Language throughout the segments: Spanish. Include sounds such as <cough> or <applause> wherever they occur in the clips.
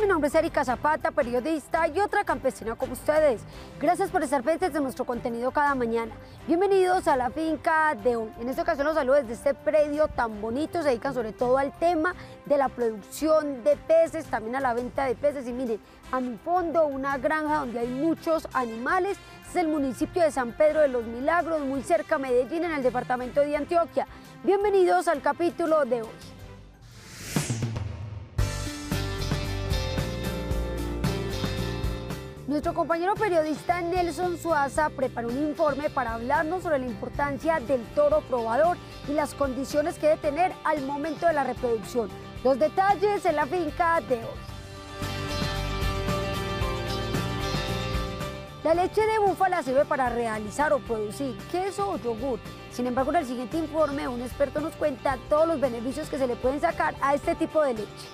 mi nombre es Erika Zapata, periodista y otra campesina como ustedes. Gracias por estar pendientes de nuestro contenido cada mañana. Bienvenidos a la finca de hoy. En esta ocasión los saludos desde este predio tan bonito. Se dedican sobre todo al tema de la producción de peces, también a la venta de peces. Y miren, a mi fondo una granja donde hay muchos animales. Este es el municipio de San Pedro de los Milagros, muy cerca a Medellín, en el departamento de Antioquia. Bienvenidos al capítulo de hoy. Nuestro compañero periodista Nelson Suaza preparó un informe para hablarnos sobre la importancia del toro probador y las condiciones que debe tener al momento de la reproducción. Los detalles en la finca de hoy. La leche de búfala sirve para realizar o producir queso o yogur. Sin embargo, en el siguiente informe, un experto nos cuenta todos los beneficios que se le pueden sacar a este tipo de leche.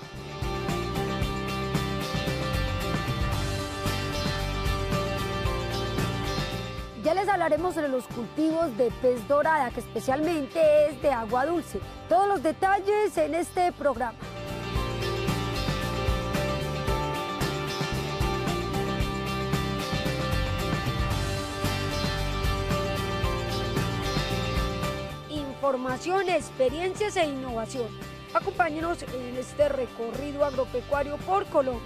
Ya les hablaremos de los cultivos de pez dorada, que especialmente es de agua dulce. Todos los detalles en este programa. Información, experiencias e innovación. Acompáñenos en este recorrido agropecuario por Colombia.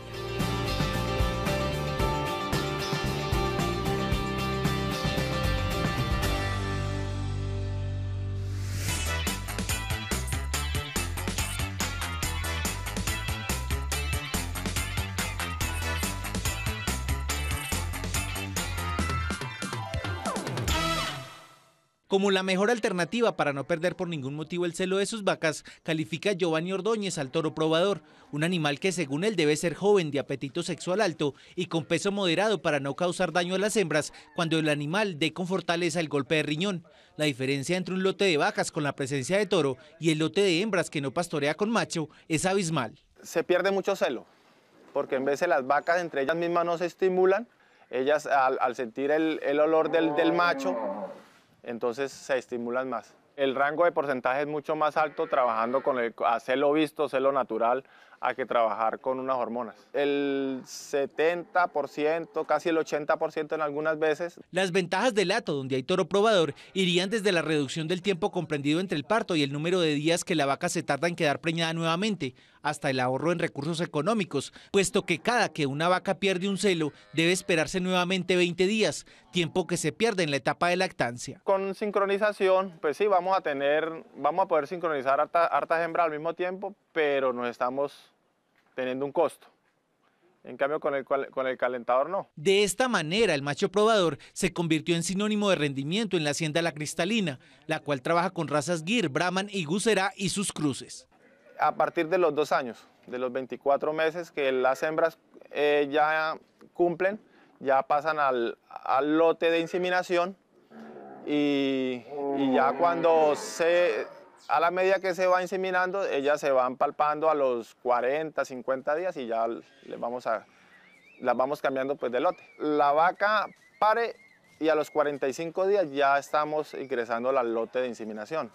Como la mejor alternativa para no perder por ningún motivo el celo de sus vacas, califica Giovanni Ordóñez al toro probador, un animal que según él debe ser joven, de apetito sexual alto y con peso moderado para no causar daño a las hembras cuando el animal dé con fortaleza el golpe de riñón. La diferencia entre un lote de vacas con la presencia de toro y el lote de hembras que no pastorea con macho es abismal. Se pierde mucho celo, porque en vez de las vacas entre ellas mismas no se estimulan, ellas al, sentir el, olor del macho entonces se estimulan más. El rango de porcentaje es mucho más alto trabajando con el celo visto, celo natural, a que trabajar con unas hormonas. El 70%, casi el 80% en algunas veces. Las ventajas del lato donde hay toro probador, irían desde la reducción del tiempo comprendido entre el parto y el número de días que la vaca se tarda en quedar preñada nuevamente, hasta el ahorro en recursos económicos, puesto que cada que una vaca pierde un celo debe esperarse nuevamente 20 días, tiempo que se pierde en la etapa de lactancia. Con sincronización, pues sí, vamos a tener, vamos a poder sincronizar hartas hembras al mismo tiempo, pero nos estamos teniendo un costo. En cambio, con el, con el calentador no. De esta manera, el macho probador se convirtió en sinónimo de rendimiento en la hacienda La Cristalina, la cual trabaja con razas Gir, Brahman y Gusera y sus cruces. A partir de los dos años, de los 24 meses que las hembras eh, ya cumplen, ya pasan al, lote de inseminación y ya cuando se, a la medida que se va inseminando, ellas se van palpando a los 40, 50 días y ya vamos a, las vamos cambiando pues de lote. La vaca pare y a los 45 días ya estamos ingresando al lote de inseminación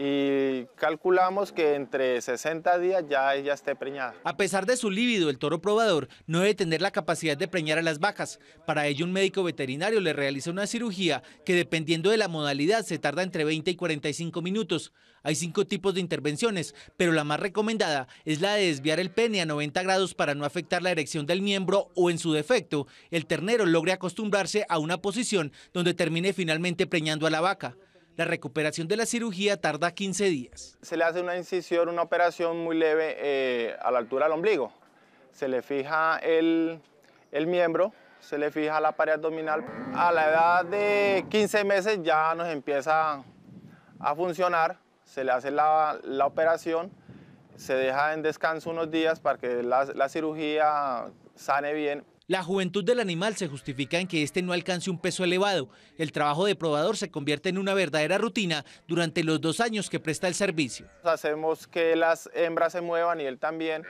y calculamos que entre 60 días ya ella esté preñada. A pesar de su líbido, el toro probador no debe tener la capacidad de preñar a las vacas. Para ello, un médico veterinario le realiza una cirugía que, dependiendo de la modalidad, se tarda entre 20 y 45 minutos. Hay cinco tipos de intervenciones, pero la más recomendada es la de desviar el pene a 90 grados para no afectar la erección del miembro o, en su defecto, el ternero logre acostumbrarse a una posición donde termine finalmente preñando a la vaca. La recuperación de la cirugía tarda 15 días. Se le hace una incisión, una operación muy leve eh, a la altura del ombligo. Se le fija el, miembro, se le fija la pared abdominal. A la edad de 15 meses ya nos empieza a funcionar, se le hace la, operación, se deja en descanso unos días para que la cirugía sane bien la juventud del animal se justifica en que este no alcance un peso elevado. El trabajo de probador se convierte en una verdadera rutina durante los dos años que presta el servicio. Hacemos que las hembras se muevan y él también.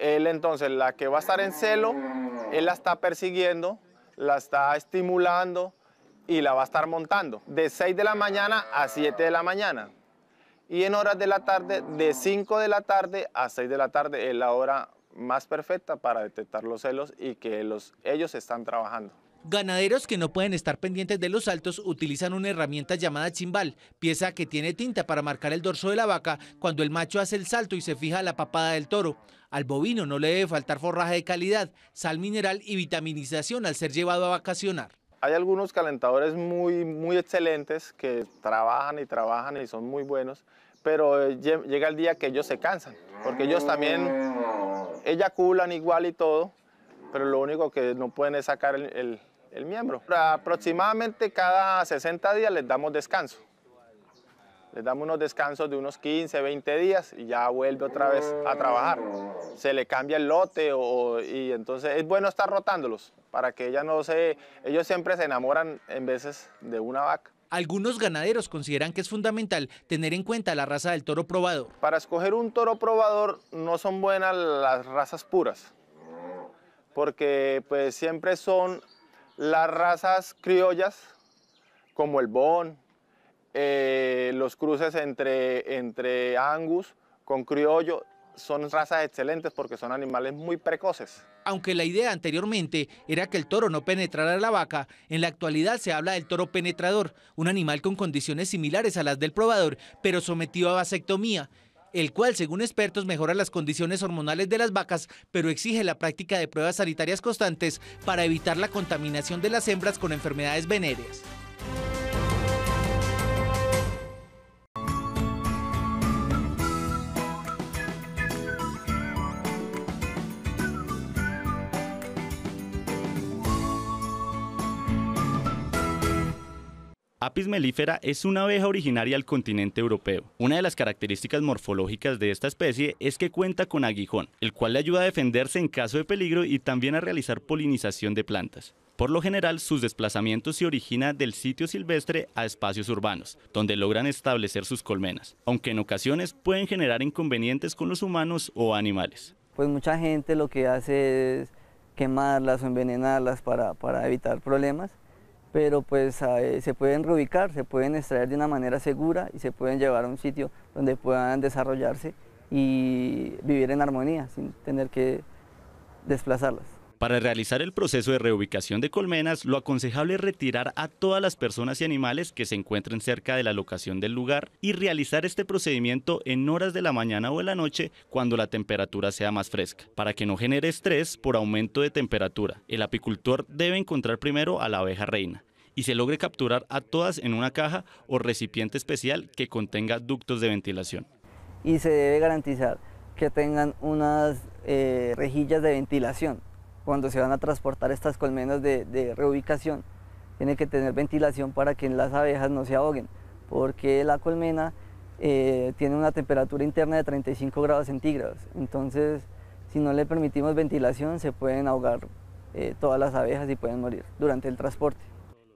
Él entonces, la que va a estar en celo, él la está persiguiendo, la está estimulando y la va a estar montando. De 6 de la mañana a 7 de la mañana. Y en horas de la tarde, de 5 de la tarde a 6 de la tarde, es la hora más perfecta para detectar los celos y que los, ellos están trabajando. Ganaderos que no pueden estar pendientes de los saltos utilizan una herramienta llamada chimbal, pieza que tiene tinta para marcar el dorso de la vaca cuando el macho hace el salto y se fija la papada del toro. Al bovino no le debe faltar forraje de calidad, sal mineral y vitaminización al ser llevado a vacacionar. Hay algunos calentadores muy, muy excelentes que trabajan y trabajan y son muy buenos, pero eh, llega el día que ellos se cansan, porque ellos también eyaculan igual y todo, pero lo único que no pueden es sacar el, miembro. Aproximadamente cada 60 días les damos descanso. Les damos unos descansos de unos 15, 20 días y ya vuelve otra vez a trabajar. Se le cambia el lote y entonces es bueno estar rotándolos para que ella no se... Ellos siempre se enamoran en veces de una vaca. Algunos ganaderos consideran que es fundamental tener en cuenta la raza del toro probador. Para escoger un toro probador no son buenas las razas puras, porque pues siempre son las razas criollas, como el Bon, eh, los cruces entre, entre Angus con criollo, son razas excelentes porque son animales muy precoces. Aunque la idea anteriormente era que el toro no penetrara la vaca, en la actualidad se habla del toro penetrador, un animal con condiciones similares a las del probador, pero sometido a vasectomía el cual, según expertos, mejora las condiciones hormonales de las vacas, pero exige la práctica de pruebas sanitarias constantes para evitar la contaminación de las hembras con enfermedades venéreas. Apis melífera es una abeja originaria del continente europeo. Una de las características morfológicas de esta especie es que cuenta con aguijón, el cual le ayuda a defenderse en caso de peligro y también a realizar polinización de plantas. Por lo general, sus desplazamientos se originan del sitio silvestre a espacios urbanos, donde logran establecer sus colmenas, aunque en ocasiones pueden generar inconvenientes con los humanos o animales. Pues mucha gente lo que hace es quemarlas o envenenarlas para evitar problemas pero pues eh, se pueden reubicar, se pueden extraer de una manera segura y se pueden llevar a un sitio donde puedan desarrollarse y vivir en armonía sin tener que desplazarlas. Para realizar el proceso de reubicación de colmenas, lo aconsejable es retirar a todas las personas y animales que se encuentren cerca de la locación del lugar y realizar este procedimiento en horas de la mañana o de la noche cuando la temperatura sea más fresca, para que no genere estrés por aumento de temperatura. El apicultor debe encontrar primero a la abeja reina y se logre capturar a todas en una caja o recipiente especial que contenga ductos de ventilación. Y se debe garantizar que tengan unas eh, rejillas de ventilación cuando se van a transportar estas colmenas de, reubicación, tiene que tener ventilación para que las abejas no se ahoguen, porque la colmena eh, tiene una temperatura interna de 35 grados centígrados, entonces si no le permitimos ventilación se pueden ahogar eh, todas las abejas y pueden morir durante el transporte.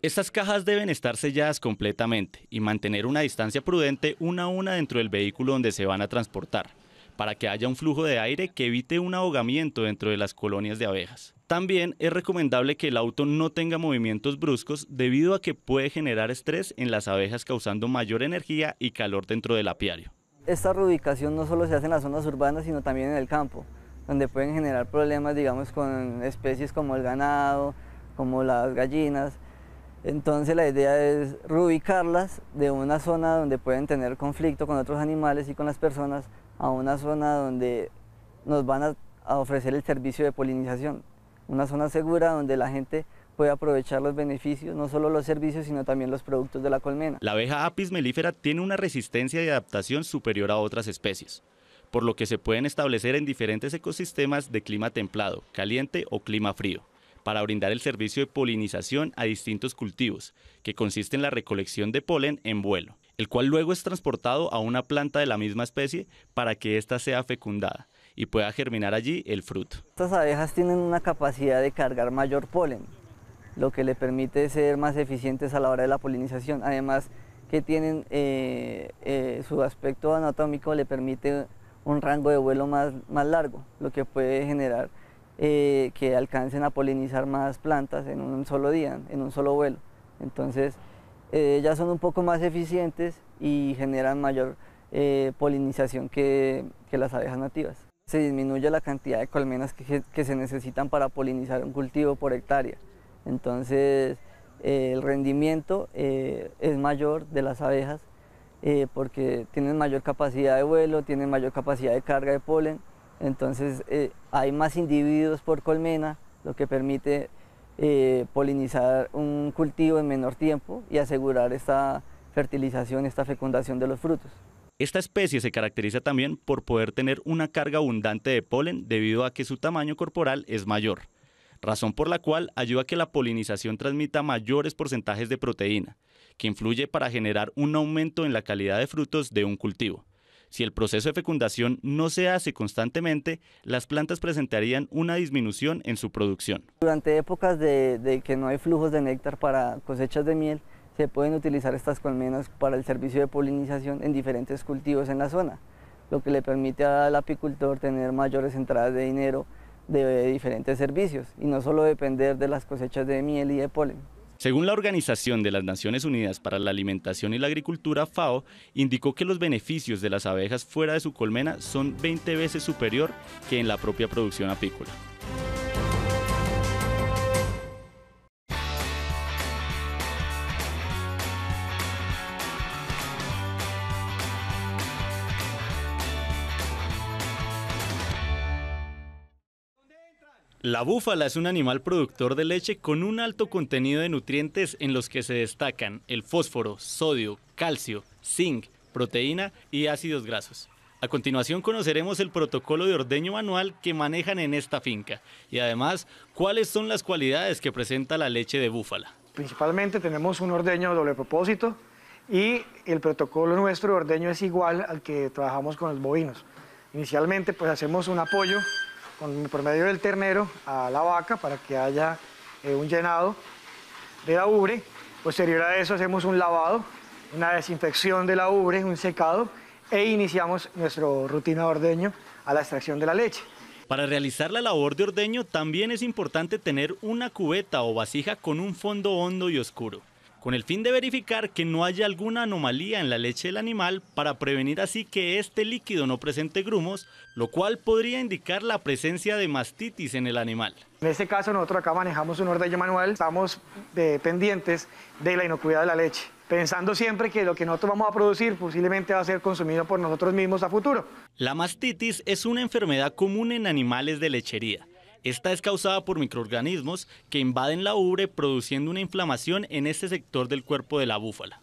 Estas cajas deben estar selladas completamente y mantener una distancia prudente una a una dentro del vehículo donde se van a transportar para que haya un flujo de aire que evite un ahogamiento dentro de las colonias de abejas. También es recomendable que el auto no tenga movimientos bruscos debido a que puede generar estrés en las abejas causando mayor energía y calor dentro del apiario. Esta reubicación no solo se hace en las zonas urbanas sino también en el campo, donde pueden generar problemas digamos con especies como el ganado, como las gallinas. Entonces la idea es reubicarlas de una zona donde pueden tener conflicto con otros animales y con las personas a una zona donde nos van a, ofrecer el servicio de polinización, una zona segura donde la gente puede aprovechar los beneficios, no solo los servicios, sino también los productos de la colmena. La abeja apis melífera tiene una resistencia y adaptación superior a otras especies, por lo que se pueden establecer en diferentes ecosistemas de clima templado, caliente o clima frío, para brindar el servicio de polinización a distintos cultivos, que consiste en la recolección de polen en vuelo el cual luego es transportado a una planta de la misma especie para que ésta sea fecundada y pueda germinar allí el fruto. Estas abejas tienen una capacidad de cargar mayor polen, lo que le permite ser más eficientes a la hora de la polinización. Además que tienen eh, eh, su aspecto anatómico le permite un rango de vuelo más, más largo, lo que puede generar eh, que alcancen a polinizar más plantas en un solo día, en un solo vuelo. Entonces, eh, ya son un poco más eficientes y generan mayor eh, polinización que, las abejas nativas. Se disminuye la cantidad de colmenas que, se necesitan para polinizar un cultivo por hectárea. Entonces, eh, el rendimiento eh, es mayor de las abejas porque tienen mayor capacidad de vuelo, tienen mayor capacidad de carga de polen. Entonces, hay más individuos por colmena, lo que permite eh, polinizar un cultivo en menor tiempo y asegurar esta fertilización, esta fecundación de los frutos. Esta especie se caracteriza también por poder tener una carga abundante de polen debido a que su tamaño corporal es mayor, razón por la cual ayuda a que la polinización transmita mayores porcentajes de proteína, que influye para generar un aumento en la calidad de frutos de un cultivo. Si el proceso de fecundación no se hace constantemente, las plantas presentarían una disminución en su producción. Durante épocas de, que no hay flujos de néctar para cosechas de miel, se pueden utilizar estas colmenas para el servicio de polinización en diferentes cultivos en la zona, lo que le permite al apicultor tener mayores entradas de dinero de diferentes servicios y no solo depender de las cosechas de miel y de polen. Según la Organización de las Naciones Unidas para la Alimentación y la Agricultura, FAO, indicó que los beneficios de las abejas fuera de su colmena son 20 veces superior que en la propia producción apícola. La búfala es un animal productor de leche con un alto contenido de nutrientes en los que se destacan el fósforo, sodio, calcio, zinc, proteína y ácidos grasos. A continuación conoceremos el protocolo de ordeño manual que manejan en esta finca y además cuáles son las cualidades que presenta la leche de búfala. Principalmente tenemos un ordeño doble propósito y el protocolo nuestro de ordeño es igual al que trabajamos con los bovinos. Inicialmente pues hacemos un apoyo con medio promedio del ternero a la vaca para que haya eh, un llenado de la ubre. Posterior a eso hacemos un lavado, una desinfección de la ubre, un secado e iniciamos nuestro rutina de ordeño a la extracción de la leche. Para realizar la labor de ordeño también es importante tener una cubeta o vasija con un fondo hondo y oscuro con el fin de verificar que no haya alguna anomalía en la leche del animal para prevenir así que este líquido no presente grumos, lo cual podría indicar la presencia de mastitis en el animal. En este caso nosotros acá manejamos un ordeño manual, estamos eh, pendientes de la inocuidad de la leche, pensando siempre que lo que nosotros vamos a producir posiblemente va a ser consumido por nosotros mismos a futuro. La mastitis es una enfermedad común en animales de lechería esta es causada por microorganismos que invaden la ubre produciendo una inflamación en este sector del cuerpo de la búfala.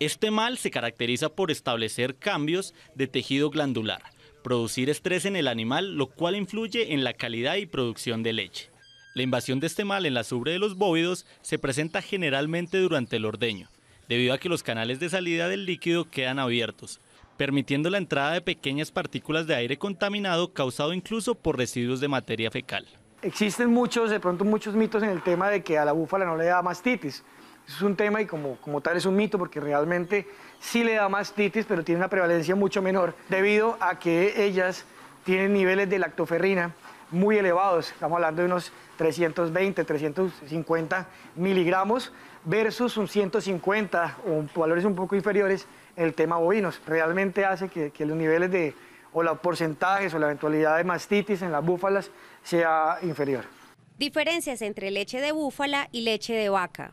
Este mal se caracteriza por establecer cambios de tejido glandular, producir estrés en el animal, lo cual influye en la calidad y producción de leche. La invasión de este mal en la ubre de los bóvidos se presenta generalmente durante el ordeño, debido a que los canales de salida del líquido quedan abiertos, permitiendo la entrada de pequeñas partículas de aire contaminado causado incluso por residuos de materia fecal existen muchos, de pronto muchos mitos en el tema de que a la búfala no le da mastitis. es un tema y como, tal es un mito porque realmente sí le da mastitis, pero tiene una prevalencia mucho menor debido a que ellas tienen niveles de lactoferrina muy elevados. Estamos hablando de unos 320, 350 miligramos versus un 150 o valores un poco inferiores en el tema bovinos. Realmente hace que, que los niveles de, o los porcentajes o la eventualidad de mastitis en las búfalas sea inferior. Diferencias entre leche de búfala y leche de vaca.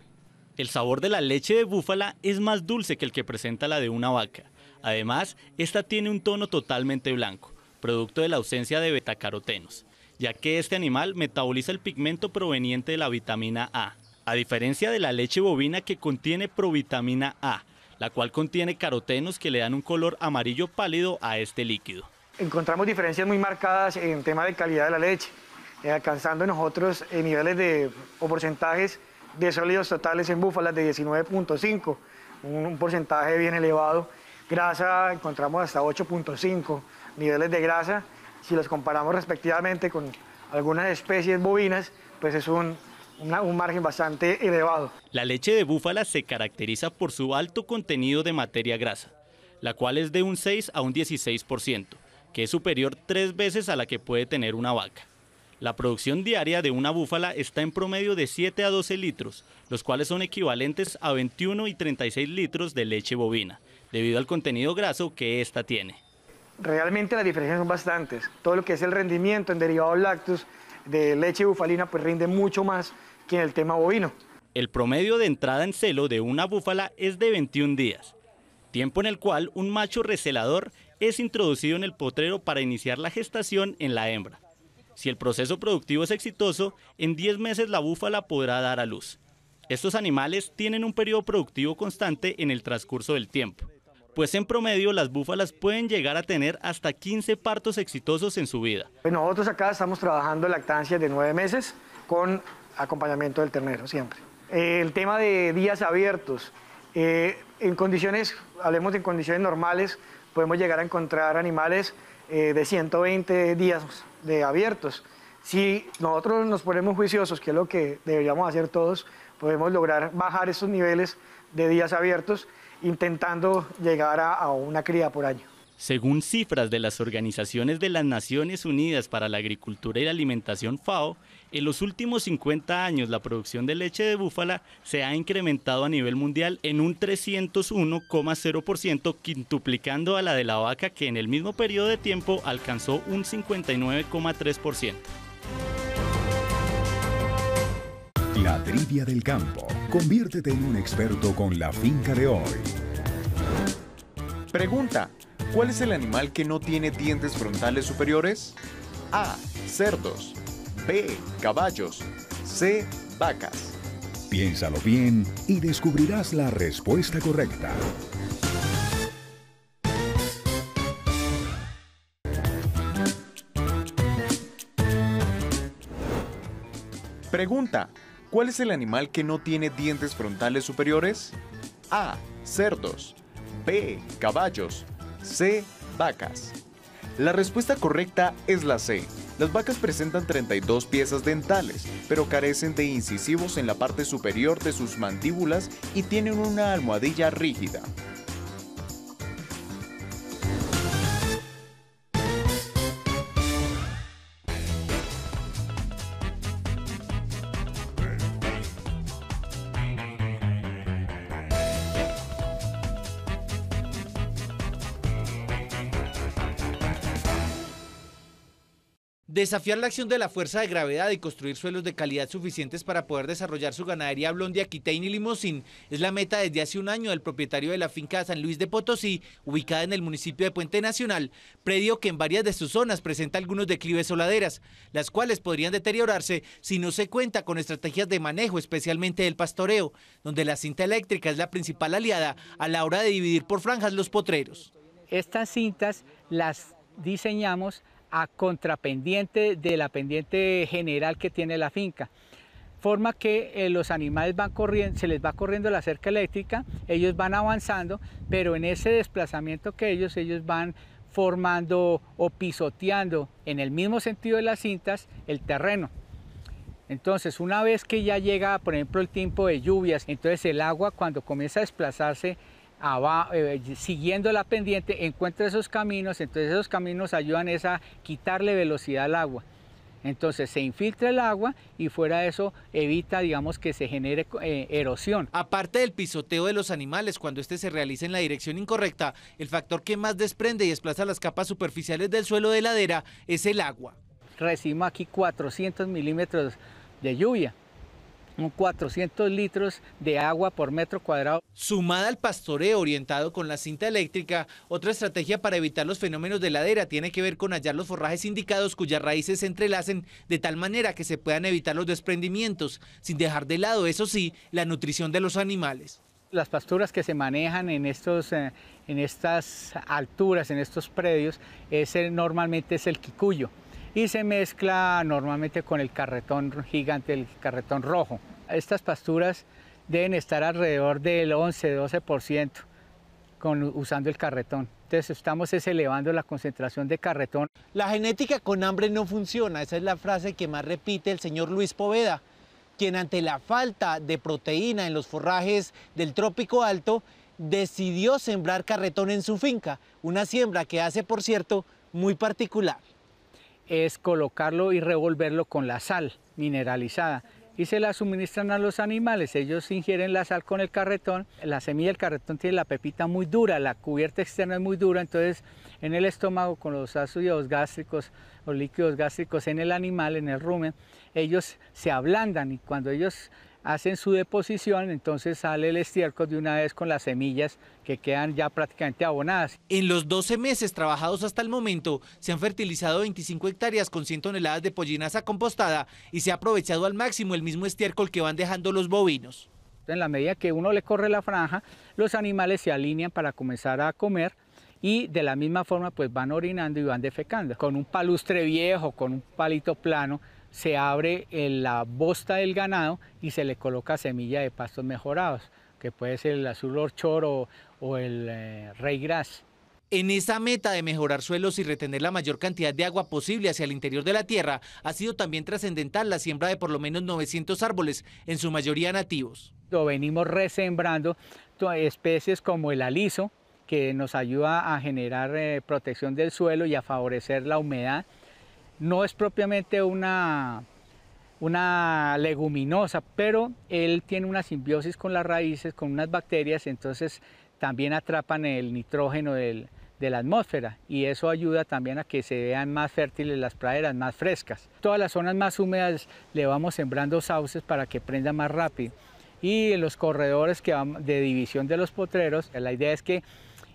El sabor de la leche de búfala es más dulce que el que presenta la de una vaca. Además, esta tiene un tono totalmente blanco, producto de la ausencia de betacarotenos, ya que este animal metaboliza el pigmento proveniente de la vitamina A, a diferencia de la leche bovina que contiene provitamina A, la cual contiene carotenos que le dan un color amarillo pálido a este líquido encontramos diferencias muy marcadas en tema de calidad de la leche, eh, alcanzando nosotros eh, niveles de, o porcentajes de sólidos totales en búfalas de 19.5, un, porcentaje bien elevado. Grasa encontramos hasta 8.5 niveles de grasa. Si los comparamos respectivamente con algunas especies bovinas, pues es un, un margen bastante elevado. La leche de búfala se caracteriza por su alto contenido de materia grasa, la cual es de un 6 a un 16% que es superior tres veces a la que puede tener una vaca. La producción diaria de una búfala está en promedio de 7 a 12 litros, los cuales son equivalentes a 21 y 36 litros de leche bovina, debido al contenido graso que ésta tiene. Realmente las diferencias son bastantes. Todo lo que es el rendimiento en derivados lácteos de leche bufalina pues rinde mucho más que en el tema bovino. El promedio de entrada en celo de una búfala es de 21 días, tiempo en el cual un macho recelador es introducido en el potrero para iniciar la gestación en la hembra. Si el proceso productivo es exitoso, en 10 meses la búfala podrá dar a luz. Estos animales tienen un periodo productivo constante en el transcurso del tiempo, pues en promedio las búfalas pueden llegar a tener hasta 15 partos exitosos en su vida. Pues nosotros acá estamos trabajando lactancia de 9 meses con acompañamiento del ternero siempre. Eh, el tema de días abiertos, eh, en condiciones, hablemos de condiciones normales, podemos llegar a encontrar animales eh, de 120 días de abiertos. Si nosotros nos ponemos juiciosos, que es lo que deberíamos hacer todos, podemos lograr bajar esos niveles de días abiertos intentando llegar a, a una cría por año. Según cifras de las Organizaciones de las Naciones Unidas para la Agricultura y la Alimentación FAO, en los últimos 50 años, la producción de leche de búfala se ha incrementado a nivel mundial en un 301,0%, quintuplicando a la de la vaca, que en el mismo periodo de tiempo alcanzó un 59,3%. La trivia del campo. Conviértete en un experto con la finca de hoy. Pregunta. ¿Cuál es el animal que no tiene dientes frontales superiores? A. Cerdos. B. Caballos. C. Vacas. Piénsalo bien y descubrirás la respuesta correcta. Pregunta. ¿Cuál es el animal que no tiene dientes frontales superiores? A. Cerdos. B. Caballos. C. Vacas. La respuesta correcta es la C. Las vacas presentan 32 piezas dentales, pero carecen de incisivos en la parte superior de sus mandíbulas y tienen una almohadilla rígida. Desafiar la acción de la fuerza de gravedad y construir suelos de calidad suficientes para poder desarrollar su ganadería blondia, Aquitaine y limosín es la meta desde hace un año del propietario de la finca San Luis de Potosí, ubicada en el municipio de Puente Nacional, predio que en varias de sus zonas presenta algunos declives o laderas, las cuales podrían deteriorarse si no se cuenta con estrategias de manejo, especialmente del pastoreo, donde la cinta eléctrica es la principal aliada a la hora de dividir por franjas los potreros. Estas cintas las diseñamos a contrapendiente de la pendiente general que tiene la finca. Forma que eh, los animales van corriendo, se les va corriendo la cerca eléctrica, ellos van avanzando, pero en ese desplazamiento que ellos, ellos van formando o pisoteando en el mismo sentido de las cintas el terreno. Entonces, una vez que ya llega, por ejemplo, el tiempo de lluvias, entonces el agua cuando comienza a desplazarse Ah, eh, siguiendo la pendiente, encuentra esos caminos, entonces esos caminos ayudan es a quitarle velocidad al agua. Entonces se infiltra el agua y fuera de eso evita, digamos, que se genere eh, erosión. Aparte del pisoteo de los animales cuando este se realiza en la dirección incorrecta, el factor que más desprende y desplaza las capas superficiales del suelo de ladera es el agua. Recibimos aquí 400 milímetros de lluvia. 400 litros de agua por metro cuadrado. Sumada al pastoreo orientado con la cinta eléctrica, otra estrategia para evitar los fenómenos de ladera tiene que ver con hallar los forrajes indicados cuyas raíces se entrelacen de tal manera que se puedan evitar los desprendimientos, sin dejar de lado, eso sí, la nutrición de los animales las pasturas que se manejan en, estos, eh, en estas alturas, en estos predios, es normalmente es el quicuyo y se mezcla normalmente con el carretón gigante, el carretón rojo. Estas pasturas deben estar alrededor del 11-12% usando el carretón. Entonces estamos elevando la concentración de carretón. La genética con hambre no funciona, esa es la frase que más repite el señor Luis Poveda, quien ante la falta de proteína en los forrajes del trópico alto, decidió sembrar carretón en su finca, una siembra que hace, por cierto, muy particular es colocarlo y revolverlo con la sal mineralizada y se la suministran a los animales. Ellos ingieren la sal con el carretón. La semilla del carretón tiene la pepita muy dura, la cubierta externa es muy dura, entonces en el estómago con los ácidos gástricos o líquidos gástricos en el animal, en el rumen, ellos se ablandan y cuando ellos hacen su deposición, entonces sale el estiércol de una vez con las semillas que quedan ya prácticamente abonadas. En los 12 meses trabajados hasta el momento, se han fertilizado 25 hectáreas con 100 toneladas de pollinaza compostada y se ha aprovechado al máximo el mismo estiércol que van dejando los bovinos. En la medida que uno le corre la franja, los animales se alinean para comenzar a comer y de la misma forma pues van orinando y van defecando. Con un palustre viejo, con un palito plano, se abre la bosta del ganado y se le coloca semilla de pastos mejorados, que puede ser el azul orchor o, el eh, rey gras. En esa meta de mejorar suelos y retener la mayor cantidad de agua posible hacia el interior de la tierra, ha sido también trascendental la siembra de por lo menos 900 árboles, en su mayoría nativos. Lo venimos resembrando especies como el aliso, que nos ayuda a generar eh, protección del suelo y a favorecer la humedad. No es propiamente una, una leguminosa, pero él tiene una simbiosis con las raíces, con unas bacterias, entonces también atrapan el nitrógeno de la atmósfera y eso ayuda también a que se vean más fértiles las praderas, más frescas. Todas las zonas más húmedas le vamos sembrando sauces para que prenda más rápido y en los corredores que de división de los potreros, la idea es que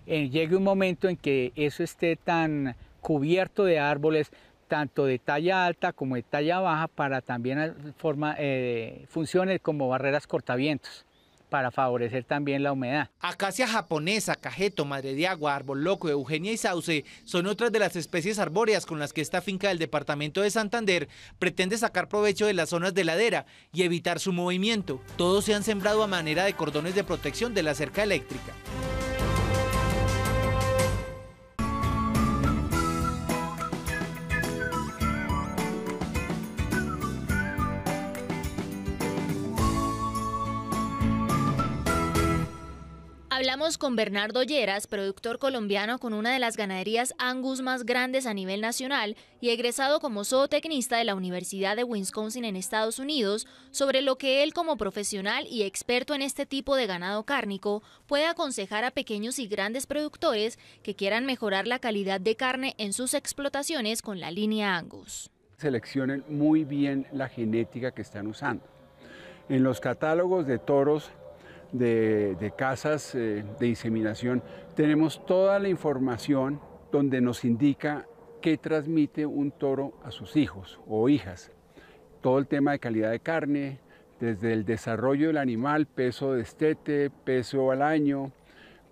eh, llegue un momento en que eso esté tan cubierto de árboles, tanto de talla alta como de talla baja, para también forma, eh, funciones como barreras cortavientos para favorecer también la humedad. Acacia japonesa, cajeto, madre de agua, árbol loco, eugenia y sauce son otras de las especies arbóreas con las que esta finca del departamento de Santander pretende sacar provecho de las zonas de ladera y evitar su movimiento. Todos se han sembrado a manera de cordones de protección de la cerca eléctrica. Hablamos con Bernardo Lleras, productor colombiano con una de las ganaderías Angus más grandes a nivel nacional y egresado como zootecnista de la Universidad de Wisconsin en Estados Unidos, sobre lo que él como profesional y experto en este tipo de ganado cárnico puede aconsejar a pequeños y grandes productores que quieran mejorar la calidad de carne en sus explotaciones con la línea Angus. Seleccionen muy bien la genética que están usando. En los catálogos de toros de, casas eh, de inseminación, tenemos toda la información donde nos indica qué transmite un toro a sus hijos o hijas. Todo el tema de calidad de carne, desde el desarrollo del animal, peso de estete, peso al año,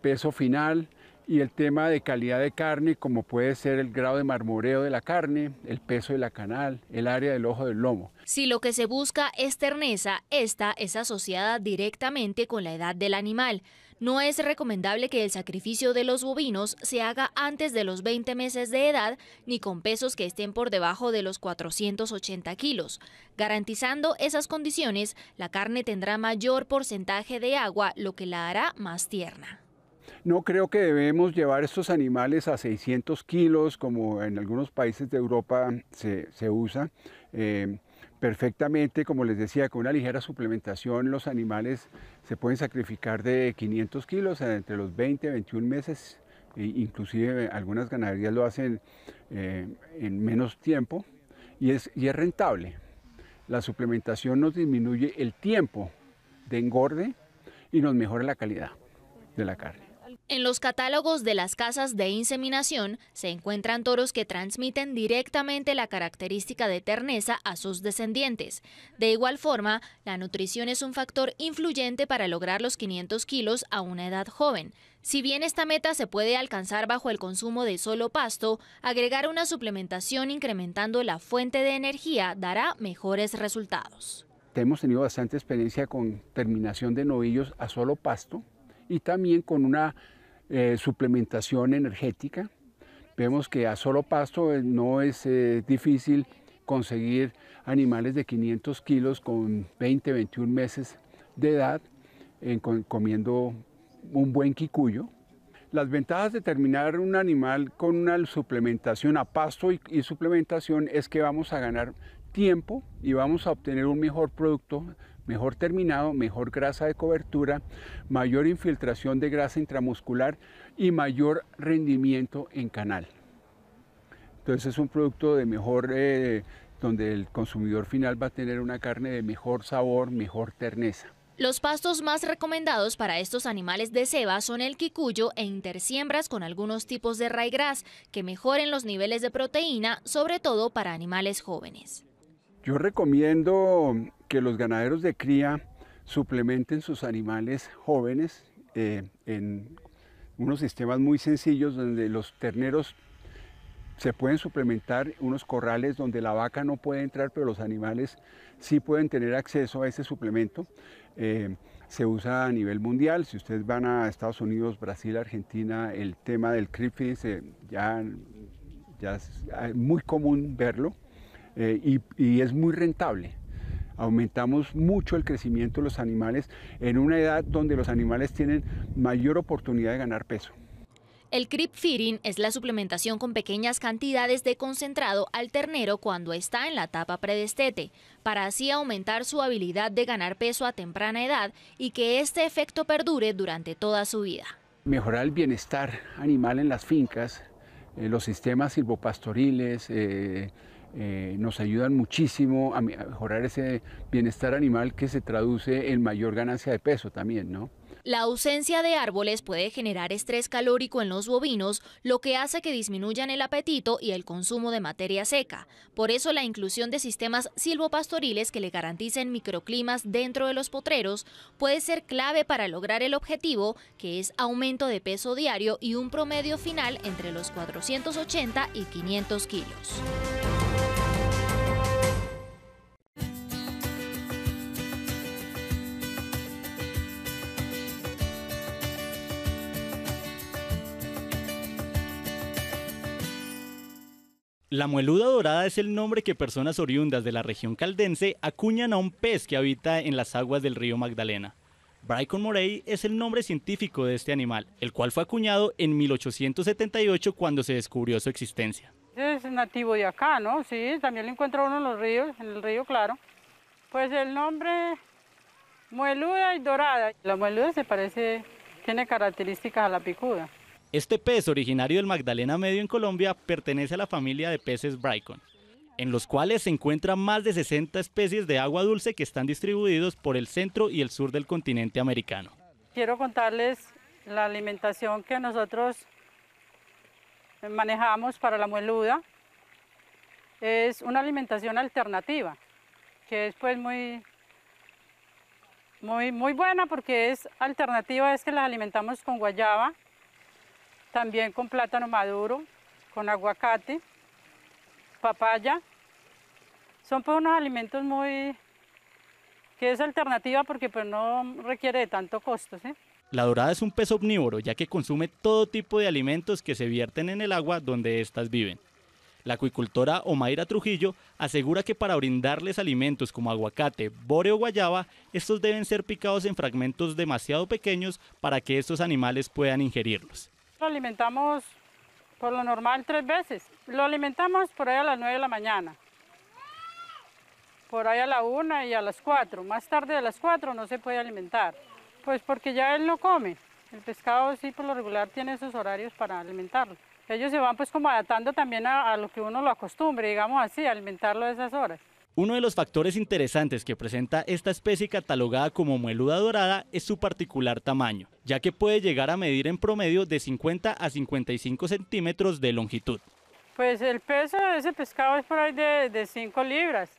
peso final, y el tema de calidad de carne, como puede ser el grado de marmoreo de la carne, el peso de la canal, el área del ojo del lomo. Si lo que se busca es terneza, esta es asociada directamente con la edad del animal. No es recomendable que el sacrificio de los bovinos se haga antes de los 20 meses de edad ni con pesos que estén por debajo de los 480 kilos. Garantizando esas condiciones, la carne tendrá mayor porcentaje de agua, lo que la hará más tierna. No creo que debemos llevar estos animales a 600 kilos, como en algunos países de Europa se, usa. Eh, perfectamente, como les decía, con una ligera suplementación los animales se pueden sacrificar de 500 kilos entre los 20 y 21 meses, e inclusive algunas ganaderías lo hacen eh, en menos tiempo y es rentable. La suplementación nos disminuye el tiempo de engorde y nos mejora la calidad de la carne. En los catálogos de las casas de inseminación se encuentran toros que transmiten directamente la característica de terneza a sus descendientes. De igual forma, la nutrición es un factor influyente para lograr los 500 kilos a una edad joven. Si bien esta meta se puede alcanzar bajo el consumo de solo pasto, agregar una suplementación incrementando la fuente de energía dará mejores resultados. Hemos tenido bastante experiencia con terminación de novillos a solo pasto y también con una eh, suplementación energética. Vemos que a solo pasto eh, no es eh, difícil conseguir animales de 500 kilos con 20, 21 meses de edad en, comiendo un buen quicuyo. Las ventajas de terminar un animal con una suplementación a pasto y suplementación es que vamos a ganar tiempo y vamos a obtener un mejor producto mejor terminado, mejor grasa de cobertura, mayor infiltración de grasa intramuscular y mayor rendimiento en canal. Entonces es un producto de mejor, eh, donde el consumidor final va a tener una carne de mejor sabor, mejor terneza. Los pastos más recomendados para estos animales de ceba son el quicuyo e intersiembras con algunos tipos de raigras que mejoren los niveles de proteína, sobre todo para animales jóvenes. Yo recomiendo que los ganaderos de cría suplementen sus animales jóvenes eh, en unos sistemas muy sencillos donde los terneros se pueden suplementar unos corrales donde la vaca no puede entrar, pero los animales sí pueden tener acceso a ese suplemento. Eh, se usa a nivel mundial. Si ustedes van a Estados Unidos, Brasil, Argentina, el tema del creepy eh, ya es ah, muy común verlo. Eh, y, es muy rentable aumentamos mucho el crecimiento de los animales en una edad donde los animales tienen mayor oportunidad de ganar peso. El creep feeding es la suplementación con pequeñas cantidades de concentrado al ternero cuando está en la etapa predestete, para así aumentar su habilidad de ganar peso a temprana edad y que este efecto perdure durante toda su vida. Mejorar el bienestar animal en las fincas, eh, los sistemas silvopastoriles, eh, eh, nos ayudan muchísimo a mejorar ese bienestar animal que se traduce en mayor ganancia de peso también, ¿no? La ausencia de árboles puede generar estrés calórico en los bovinos, lo que hace que disminuyan el apetito y el consumo de materia seca. Por eso la inclusión de sistemas silvopastoriles que le garanticen microclimas dentro de los potreros puede ser clave para lograr el objetivo, que es aumento de peso diario y un promedio final entre los 480 y 500 kilos. La mueluda dorada es el nombre que personas oriundas de la región caldense acuñan a un pez que habita en las aguas del río Magdalena. Brycon morey es el nombre científico de este animal, el cual fue acuñado en 1878 cuando se descubrió su existencia. Es nativo de acá, ¿no? Sí, también lo encuentro uno en los ríos, en el río Claro. Pues el nombre mueluda y dorada. La mueluda se parece, tiene características a la picuda. Este pez, originario del Magdalena Medio en Colombia, pertenece a la familia de peces Brycon, en los cuales se encuentran más de 60 especies de agua dulce que están distribuidos por el centro y el sur del continente americano. Quiero contarles la alimentación que nosotros manejamos para la mueluda. Es una alimentación alternativa, que es pues muy, muy, muy buena porque es alternativa, es que la alimentamos con guayaba, también con plátano maduro, con aguacate, papaya. Son pues unos alimentos muy que es alternativa porque pues no requiere de tanto costo. La dorada es un pez omnívoro ya que consume todo tipo de alimentos que se vierten en el agua donde éstas viven. La acuicultora Omaira Trujillo asegura que para brindarles alimentos como aguacate, bore o guayaba, estos deben ser picados en fragmentos demasiado pequeños para que estos animales puedan ingerirlos alimentamos por lo normal tres veces. Lo alimentamos por ahí a las 9 de la mañana, por ahí a la una y a las 4. Más tarde de las 4 no se puede alimentar, pues porque ya él no come. El pescado sí por lo regular tiene esos horarios para alimentarlo. Ellos se van pues como adaptando también a, lo que uno lo acostumbre, digamos así, alimentarlo a esas horas. Uno de los factores interesantes que presenta esta especie catalogada como mueluda dorada es su particular tamaño, ya que puede llegar a medir en promedio de 50 a 55 centímetros de longitud. Pues el peso de ese pescado es por ahí de 5 libras,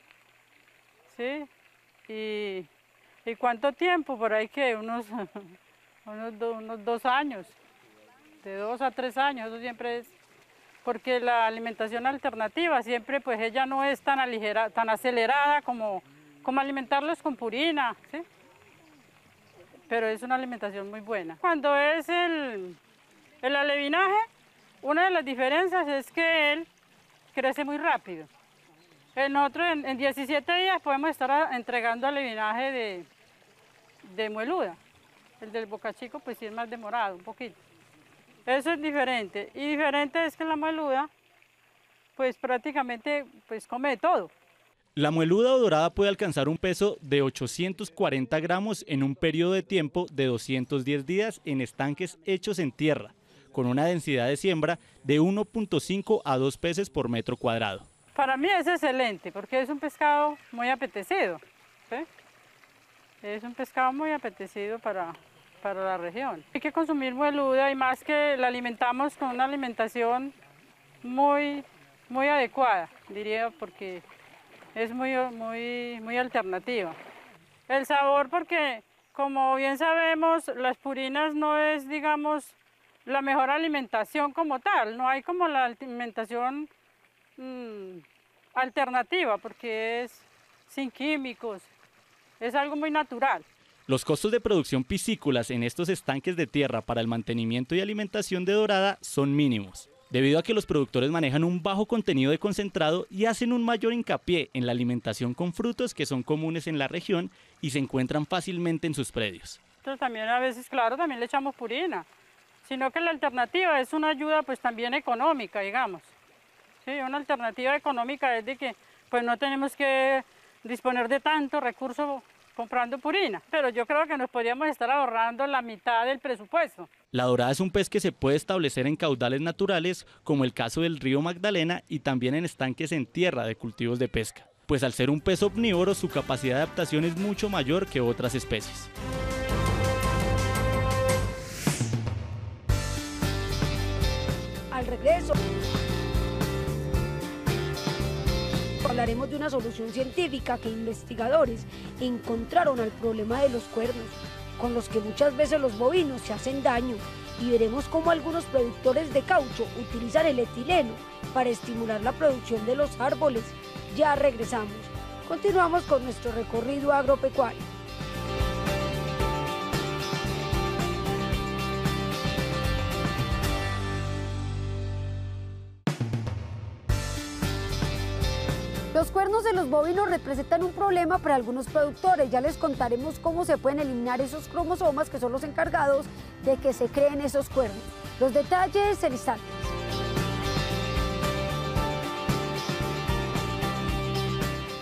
¿sí? Y, y, cuánto tiempo? Por ahí que unos, <laughs> unos dos años, de dos a tres años, eso siempre es porque la alimentación alternativa siempre pues ella no es tan, aligera, tan acelerada como, como alimentarlos con purina, pero es una alimentación muy buena. Cuando es el, alevinaje, una de las diferencias es que él crece muy rápido. Nosotros en, en 17 días podemos estar entregando alevinaje de, de mueluda. El del bocachico pues sí es más demorado, un poquito. Eso es diferente. Y diferente es que la mueluda, pues prácticamente pues come todo. La mueluda dorada puede alcanzar un peso de 840 gramos en un periodo de tiempo de 210 días en estanques hechos en tierra, con una densidad de siembra de 1.5 a 2 peces por metro cuadrado. Para mí es excelente porque es un pescado muy apetecido. Es un pescado muy apetecido para, para la región. Hay que consumir mueluda y más que la alimentamos con una alimentación muy, muy adecuada, diría, porque es muy, muy, muy alternativa. El sabor porque, como bien sabemos, las purinas no es, digamos, la mejor alimentación como tal, no hay como la alimentación mm, alternativa porque es sin químicos, es algo muy natural. Los costos de producción piscícolas en estos estanques de tierra para el mantenimiento y alimentación de dorada son mínimos, debido a que los productores manejan un bajo contenido de concentrado y hacen un mayor hincapié en la alimentación con frutos que son comunes en la región y se encuentran fácilmente en sus predios. también a veces, claro, también le echamos purina, sino que la alternativa es una ayuda pues también económica, digamos. Sí, una alternativa económica es de que pues no tenemos que disponer de tanto recurso comprando purina, pero yo creo que nos podríamos estar ahorrando la mitad del presupuesto. La dorada es un pez que se puede establecer en caudales naturales, como el caso del río Magdalena, y también en estanques en tierra de cultivos de pesca, pues al ser un pez omnívoro su capacidad de adaptación es mucho mayor que otras especies. Al regreso. Hablaremos de una solución científica que investigadores encontraron al problema de los cuernos, con los que muchas veces los bovinos se hacen daño, y veremos cómo algunos productores de caucho utilizan el etileno para estimular la producción de los árboles. Ya regresamos. Continuamos con nuestro recorrido agropecuario. Los cuernos de los bovinos representan un problema para algunos productores. Ya les contaremos cómo se pueden eliminar esos cromosomas que son los encargados de que se creen esos cuernos. Los detalles en instantes.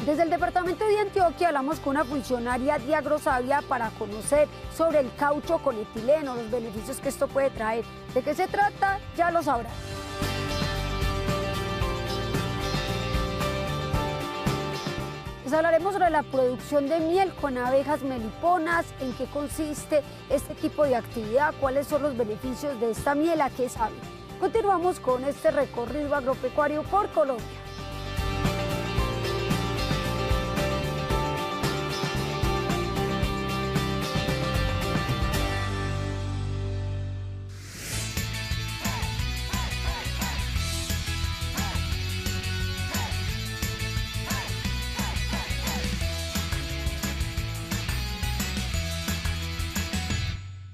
Desde el Departamento de Antioquia hablamos con una funcionaria de para conocer sobre el caucho con etileno, los beneficios que esto puede traer. ¿De qué se trata? Ya lo sabrán. Pues hablaremos sobre la producción de miel con abejas meliponas, en qué consiste este tipo de actividad, cuáles son los beneficios de esta miel, a qué sabe. Continuamos con este recorrido agropecuario por Colombia.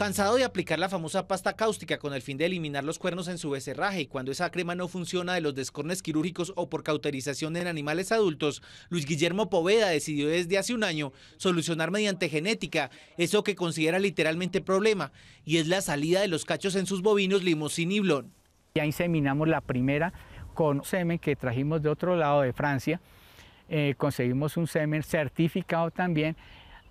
Cansado de aplicar la famosa pasta cáustica con el fin de eliminar los cuernos en su becerraje y cuando esa crema no funciona de los descornes quirúrgicos o por cauterización en animales adultos, Luis Guillermo Poveda decidió desde hace un año solucionar mediante genética eso que considera literalmente problema y es la salida de los cachos en sus bovinos limosín y blon. Ya inseminamos la primera con semen que trajimos de otro lado de Francia. Eh, conseguimos un semen certificado también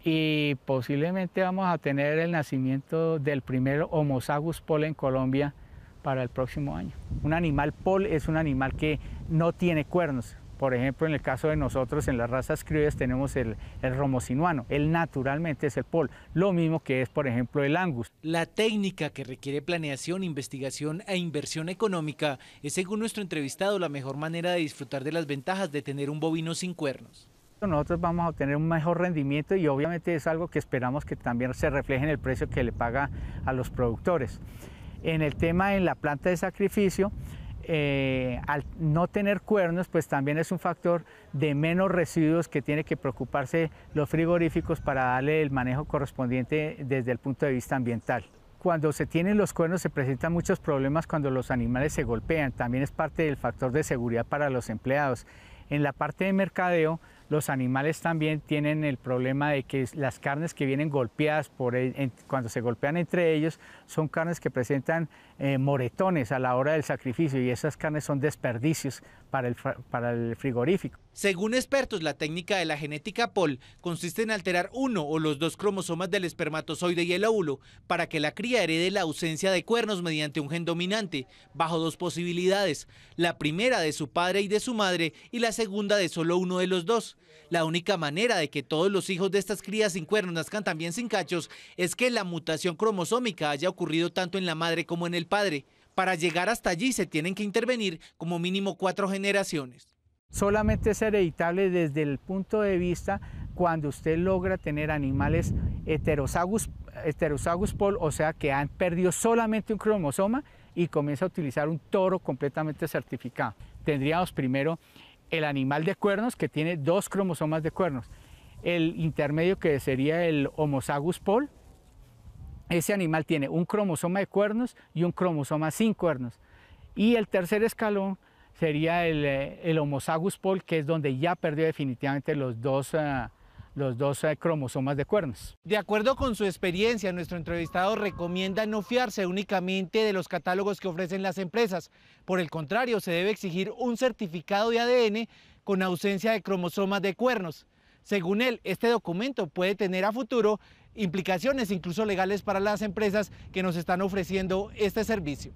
y posiblemente vamos a tener el nacimiento del primer Homo sagus pol en Colombia para el próximo año. Un animal pol es un animal que no tiene cuernos. Por ejemplo, en el caso de nosotros, en las razas criollas tenemos el, el Él naturalmente es el pol, lo mismo que es, por ejemplo, el angus. La técnica que requiere planeación, investigación e inversión económica es, según nuestro entrevistado, la mejor manera de disfrutar de las ventajas de tener un bovino sin cuernos nosotros vamos a obtener un mejor rendimiento y obviamente es algo que esperamos que también se refleje en el precio que le paga a los productores. En el tema de la planta de sacrificio, eh, al no tener cuernos, pues también es un factor de menos residuos que tiene que preocuparse los frigoríficos para darle el manejo correspondiente desde el punto de vista ambiental cuando se tienen los cuernos se presentan muchos problemas cuando los animales se golpean. También es parte del factor de seguridad para los empleados. En la parte de mercadeo los animales también tienen el problema de que las carnes que vienen golpeadas e, cuando se golpean entre ellos son carnes que presentan eh, moretones a la hora del sacrificio y esas carnes son desperdicios para el frigorífico. Según expertos, la técnica de la genética POL consiste en alterar uno o los dos cromosomas del espermatozoide y el óvulo para que la cría herede la ausencia de cuernos mediante un gen dominante, bajo dos posibilidades, la primera de su padre y de su madre y la segunda de solo uno de los dos. La única manera de que todos los hijos de estas crías sin cuernos nazcan también sin cachos es que la mutación cromosómica haya ocurrido tanto en la madre como en el padre. Para llegar hasta allí se tienen que intervenir como mínimo cuatro generaciones. Solamente es hereditable desde el punto de vista cuando usted logra tener animales heterosagus, pol, o sea, que han perdido solamente un cromosoma y comienza a utilizar un toro completamente certificado. Tendríamos primero el animal de cuernos que tiene dos cromosomas de cuernos. El intermedio que sería el homosagus pol, ese animal tiene un cromosoma de cuernos y un cromosoma sin cuernos. Y el tercer escalón sería el, eh, el Homo sagus pol, que es donde ya perdió definitivamente los dos, eh, los dos eh, cromosomas de cuernos. De acuerdo con su experiencia, nuestro entrevistado recomienda no fiarse únicamente de los catálogos que ofrecen las empresas. Por el contrario, se debe exigir un certificado de ADN con ausencia de cromosomas de cuernos. Según él, este documento puede tener a futuro implicaciones incluso legales para las empresas que nos están ofreciendo este servicio.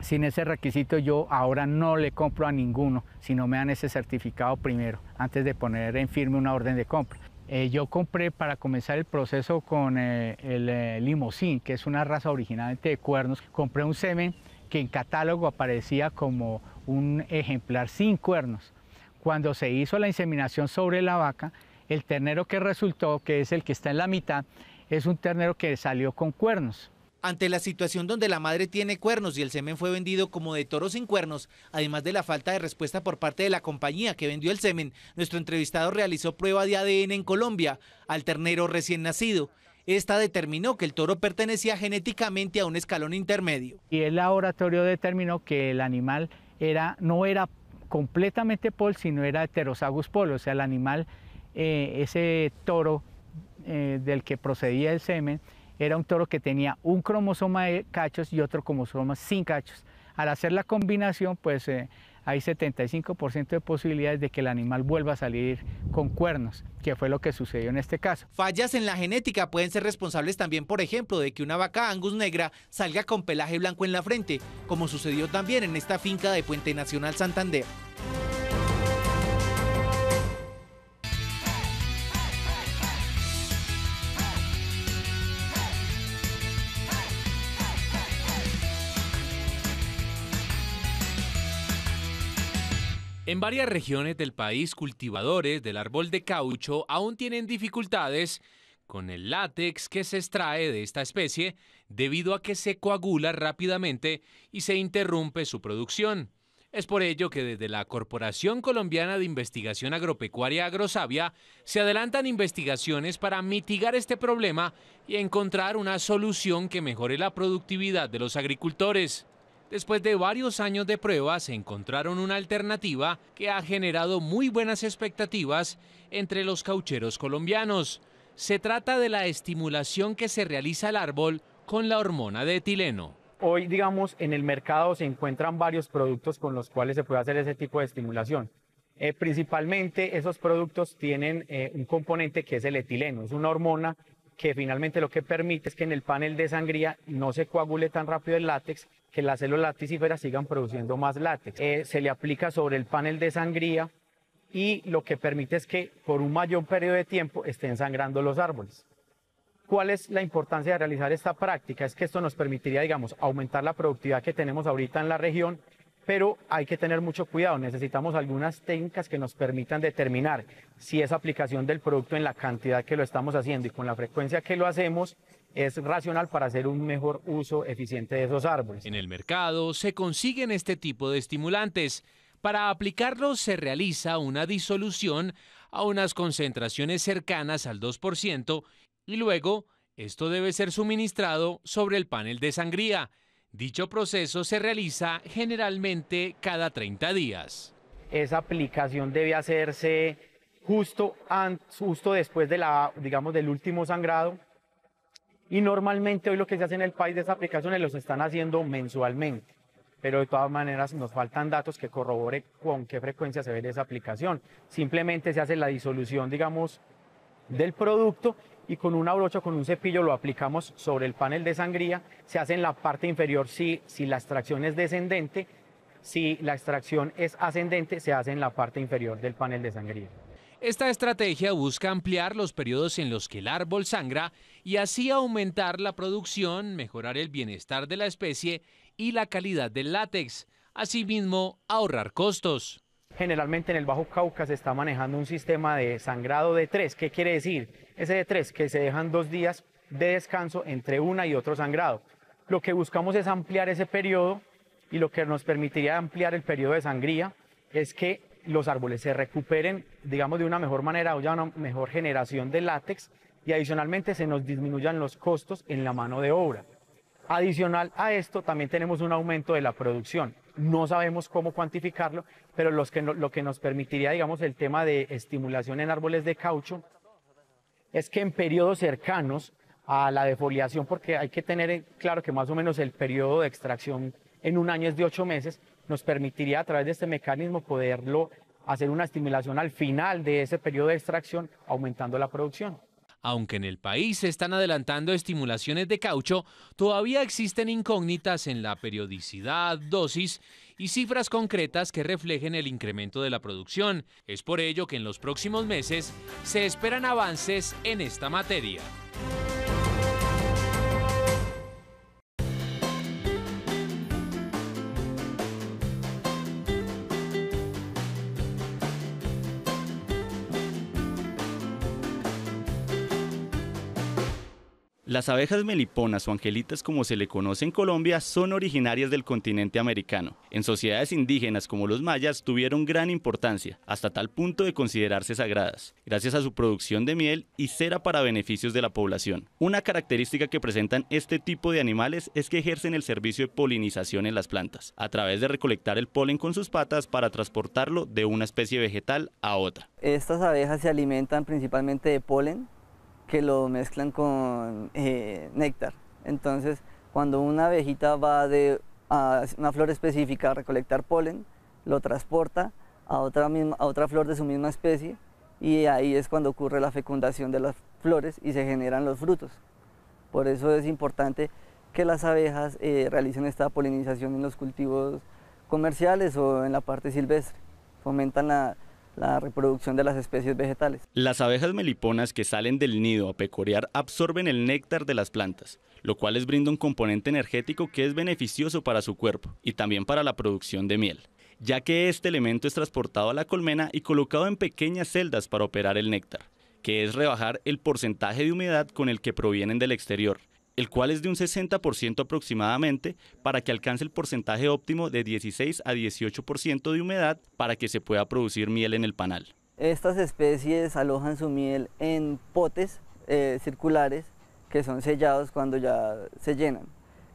Sin ese requisito yo ahora no le compro a ninguno, sino me dan ese certificado primero, antes de poner en firme una orden de compra. Eh, yo compré para comenzar el proceso con eh, el eh, limosín, que es una raza originalmente de cuernos. Compré un semen que en catálogo aparecía como un ejemplar sin cuernos. Cuando se hizo la inseminación sobre la vaca, el ternero que resultó, que es el que está en la mitad, es un ternero que salió con cuernos. Ante la situación donde la madre tiene cuernos y el semen fue vendido como de toro sin cuernos, además de la falta de respuesta por parte de la compañía que vendió el semen, nuestro entrevistado realizó prueba de ADN en Colombia al ternero recién nacido. Esta determinó que el toro pertenecía genéticamente a un escalón intermedio. Y el laboratorio determinó que el animal era, no era completamente pol, sino era heterosagus pol, o sea, el animal, eh, ese toro eh, del que procedía el semen, era un toro que tenía un cromosoma de cachos y otro cromosoma sin cachos. Al hacer la combinación, pues eh, hay 75% de posibilidades de que el animal vuelva a salir con cuernos, que fue lo que sucedió en este caso. Fallas en la genética pueden ser responsables también, por ejemplo, de que una vaca angus negra salga con pelaje blanco en la frente, como sucedió también en esta finca de Puente Nacional Santander. En varias regiones del país, cultivadores del árbol de caucho aún tienen dificultades con el látex que se extrae de esta especie debido a que se coagula rápidamente y se interrumpe su producción. Es por ello que desde la Corporación Colombiana de Investigación Agropecuaria Agrosavia se adelantan investigaciones para mitigar este problema y encontrar una solución que mejore la productividad de los agricultores. Después de varios años de pruebas, encontraron una alternativa que ha generado muy buenas expectativas entre los caucheros colombianos. Se trata de la estimulación que se realiza al árbol con la hormona de etileno. Hoy, digamos, en el mercado se encuentran varios productos con los cuales se puede hacer ese tipo de estimulación. Eh, principalmente esos productos tienen eh, un componente que es el etileno, es una hormona que finalmente lo que permite es que en el panel de sangría no se coagule tan rápido el látex que las células laticíferas sigan produciendo más látex. Eh, se le aplica sobre el panel de sangría y lo que permite es que por un mayor periodo de tiempo estén sangrando los árboles. ¿Cuál es la importancia de realizar esta práctica? Es que esto nos permitiría, digamos, aumentar la productividad que tenemos ahorita en la región, pero hay que tener mucho cuidado. Necesitamos algunas técnicas que nos permitan determinar si esa aplicación del producto en la cantidad que lo estamos haciendo y con la frecuencia que lo hacemos es racional para hacer un mejor uso eficiente de esos árboles. En el mercado se consiguen este tipo de estimulantes. Para aplicarlos se realiza una disolución a unas concentraciones cercanas al 2% y luego esto debe ser suministrado sobre el panel de sangría. Dicho proceso se realiza generalmente cada 30 días. Esa aplicación debe hacerse justo, justo después de la, digamos, del último sangrado y normalmente hoy lo que se hace en el país de esas aplicaciones los están haciendo mensualmente. Pero de todas maneras nos faltan datos que corrobore con qué frecuencia se ve esa aplicación. Simplemente se hace la disolución, digamos, del producto y con una brocha, con un cepillo lo aplicamos sobre el panel de sangría. Se hace en la parte inferior si, si la extracción es descendente. Si la extracción es ascendente, se hace en la parte inferior del panel de sangría. Esta estrategia busca ampliar los periodos en los que el árbol sangra y así aumentar la producción, mejorar el bienestar de la especie y la calidad del látex, asimismo ahorrar costos. Generalmente en el Bajo Cauca se está manejando un sistema de sangrado de tres. ¿Qué quiere decir? Ese de tres, que se dejan dos días de descanso entre una y otro sangrado. Lo que buscamos es ampliar ese periodo y lo que nos permitiría ampliar el periodo de sangría es que los árboles se recuperen, digamos, de una mejor manera, o ya una mejor generación de látex y adicionalmente se nos disminuyan los costos en la mano de obra. Adicional a esto, también tenemos un aumento de la producción. No sabemos cómo cuantificarlo, pero los que lo que nos permitiría, digamos, el tema de estimulación en árboles de caucho es que en periodos cercanos a la defoliación, porque hay que tener claro que más o menos el periodo de extracción en un año es de ocho meses, nos permitiría a través de este mecanismo poderlo hacer una estimulación al final de ese periodo de extracción, aumentando la producción. Aunque en el país se están adelantando estimulaciones de caucho, todavía existen incógnitas en la periodicidad, dosis y cifras concretas que reflejen el incremento de la producción. Es por ello que en los próximos meses se esperan avances en esta materia. Las abejas meliponas o angelitas como se le conoce en Colombia son originarias del continente americano. En sociedades indígenas como los mayas tuvieron gran importancia, hasta tal punto de considerarse sagradas, gracias a su producción de miel y cera para beneficios de la población. Una característica que presentan este tipo de animales es que ejercen el servicio de polinización en las plantas, a través de recolectar el polen con sus patas para transportarlo de una especie vegetal a otra. Estas abejas se alimentan principalmente de polen que lo mezclan con eh, néctar. Entonces, cuando una abejita va de, a una flor específica a recolectar polen, lo transporta a otra, a otra flor de su misma especie y ahí es cuando ocurre la fecundación de las flores y se generan los frutos. Por eso es importante que las abejas eh, realicen esta polinización en los cultivos comerciales o en la parte silvestre. Fomentan la, la reproducción de las especies vegetales. Las abejas meliponas que salen del nido a pecorear absorben el néctar de las plantas, lo cual les brinda un componente energético que es beneficioso para su cuerpo y también para la producción de miel, ya que este elemento es transportado a la colmena y colocado en pequeñas celdas para operar el néctar, que es rebajar el porcentaje de humedad con el que provienen del exterior el cual es de un 60% aproximadamente, para que alcance el porcentaje óptimo de 16 a 18% de humedad para que se pueda producir miel en el panal. Estas especies alojan su miel en potes eh, circulares que son sellados cuando ya se llenan.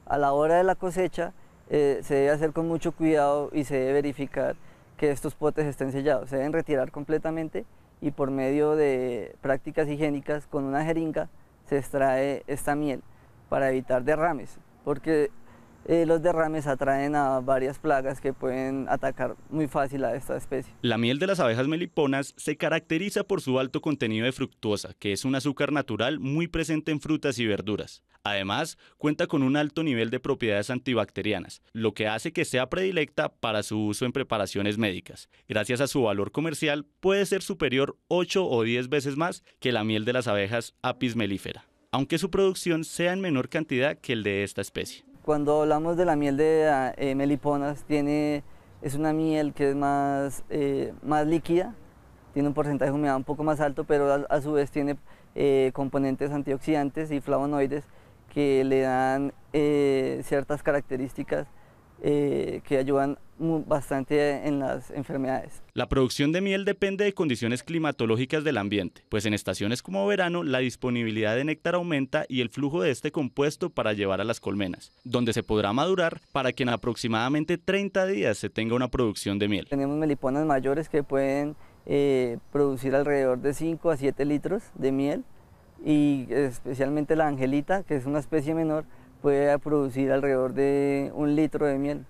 A la hora de la cosecha eh, se debe hacer con mucho cuidado y se debe verificar que estos potes estén sellados. Se deben retirar completamente y por medio de prácticas higiénicas con una jeringa se extrae esta miel para evitar derrames, porque eh, los derrames atraen a varias plagas que pueden atacar muy fácil a esta especie. La miel de las abejas meliponas se caracteriza por su alto contenido de fructosa, que es un azúcar natural muy presente en frutas y verduras. Además, cuenta con un alto nivel de propiedades antibacterianas, lo que hace que sea predilecta para su uso en preparaciones médicas. Gracias a su valor comercial, puede ser superior 8 o 10 veces más que la miel de las abejas apis melífera aunque su producción sea en menor cantidad que el de esta especie. Cuando hablamos de la miel de ah, eh, meliponas, tiene, es una miel que es más, eh, más líquida, tiene un porcentaje de humedad un poco más alto, pero a, su vez tiene eh, componentes antioxidantes y flavonoides que le dan ciertas características eh, que ayudan bastante en las enfermedades. La producción de miel depende de condiciones climatológicas del ambiente, pues en estaciones como verano la disponibilidad de néctar aumenta y el flujo de este compuesto para llevar a las colmenas, donde se podrá madurar para que en aproximadamente 30 días se tenga una producción de miel. Tenemos meliponas mayores que pueden eh, producir alrededor de 5 a 7 litros de miel y especialmente la angelita, que es una especie menor, puede producir alrededor de un litro de miel,